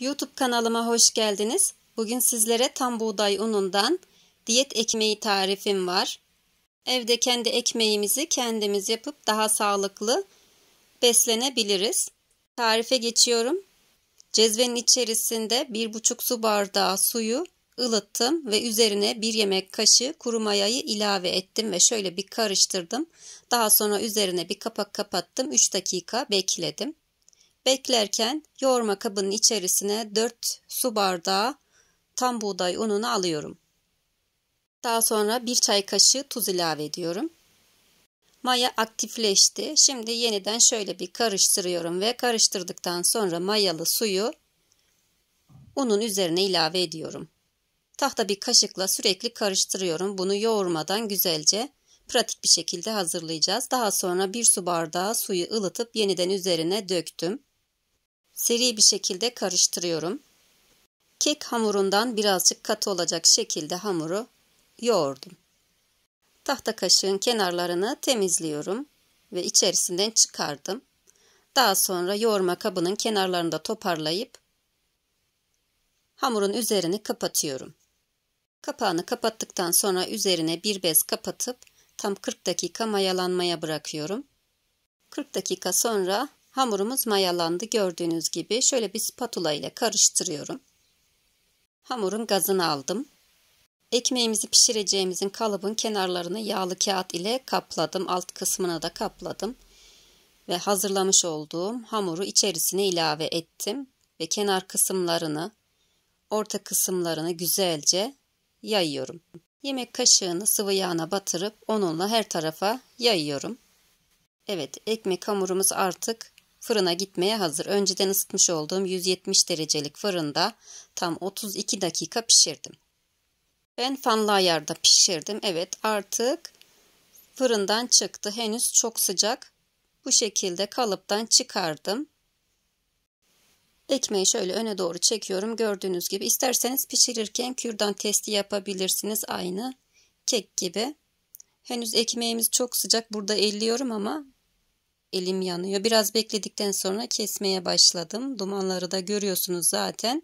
YouTube kanalıma hoş geldiniz. Bugün sizlere tam buğday unundan diyet ekmeği tarifim var. Evde kendi ekmeğimizi kendimiz yapıp daha sağlıklı beslenebiliriz. Tarife geçiyorum. Cezvenin içerisinde 1,5 su bardağı suyu ılıttım ve üzerine 1 yemek kaşığı kuru mayayı ilave ettim ve şöyle bir karıştırdım. Daha sonra üzerine bir kapak kapattım. 3 dakika bekledim. Beklerken yoğurma kabının içerisine 4 su bardağı tam buğday ununu alıyorum. Daha sonra 1 çay kaşığı tuz ilave ediyorum. Maya aktifleşti. Şimdi yeniden şöyle bir karıştırıyorum ve karıştırdıktan sonra mayalı suyu unun üzerine ilave ediyorum. Tahta bir kaşıkla sürekli karıştırıyorum. Bunu yoğurmadan güzelce pratik bir şekilde hazırlayacağız. Daha sonra bir su bardağı suyu ılıtıp yeniden üzerine döktüm. Seri bir şekilde karıştırıyorum. Kek hamurundan birazcık katı olacak şekilde hamuru yoğurdum. Tahta kaşığın kenarlarını temizliyorum ve içerisinden çıkardım. Daha sonra yoğurma kabının kenarlarını da toparlayıp hamurun üzerini kapatıyorum. Kapağını kapattıktan sonra üzerine bir bez kapatıp tam 40 dakika mayalanmaya bırakıyorum. 40 dakika sonra Hamurumuz mayalandı gördüğünüz gibi. Şöyle bir spatula ile karıştırıyorum. Hamurun gazını aldım. Ekmeğimizi pişireceğimizin kalıbın kenarlarını yağlı kağıt ile kapladım. Alt kısmını da kapladım. Ve hazırlamış olduğum hamuru içerisine ilave ettim. Ve kenar kısımlarını, orta kısımlarını güzelce yayıyorum. Yemek kaşığını sıvı yağına batırıp onunla her tarafa yayıyorum. Evet ekmek hamurumuz artık fırına gitmeye hazır. Önceden ısıtmış olduğum 170 derecelik fırında tam 32 dakika pişirdim. Ben fanlı ayarda pişirdim. Evet artık fırından çıktı. Henüz çok sıcak. Bu şekilde kalıptan çıkardım. Ekmeği şöyle öne doğru çekiyorum. Gördüğünüz gibi isterseniz pişirirken kürdan testi yapabilirsiniz. Aynı kek gibi. Henüz ekmeğimiz çok sıcak. Burada elliyorum ama elim yanıyor. Biraz bekledikten sonra kesmeye başladım. Dumanları da görüyorsunuz zaten.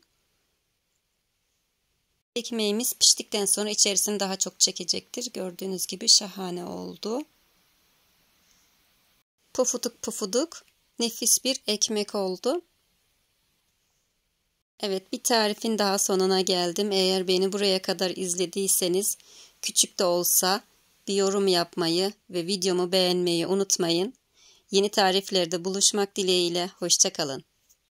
Ekmeğimiz piştikten sonra içerisini daha çok çekecektir. Gördüğünüz gibi şahane oldu. Pufuduk pufuduk nefis bir ekmek oldu. Evet bir tarifin daha sonuna geldim. Eğer beni buraya kadar izlediyseniz küçük de olsa bir yorum yapmayı ve videomu beğenmeyi unutmayın. Yeni tariflerde buluşmak dileğiyle, hoşça kalın.